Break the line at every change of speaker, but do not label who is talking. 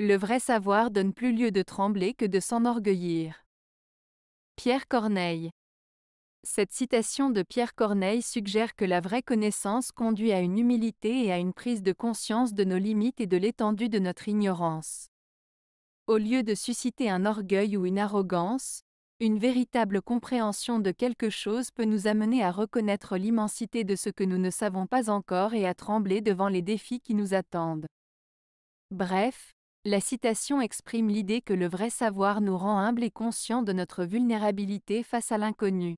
Le vrai savoir donne plus lieu de trembler que de s'enorgueillir. Pierre Corneille Cette citation de Pierre Corneille suggère que la vraie connaissance conduit à une humilité et à une prise de conscience de nos limites et de l'étendue de notre ignorance. Au lieu de susciter un orgueil ou une arrogance, une véritable compréhension de quelque chose peut nous amener à reconnaître l'immensité de ce que nous ne savons pas encore et à trembler devant les défis qui nous attendent. Bref, la citation exprime l'idée que le vrai savoir nous rend humbles et conscients de notre vulnérabilité face à l'inconnu.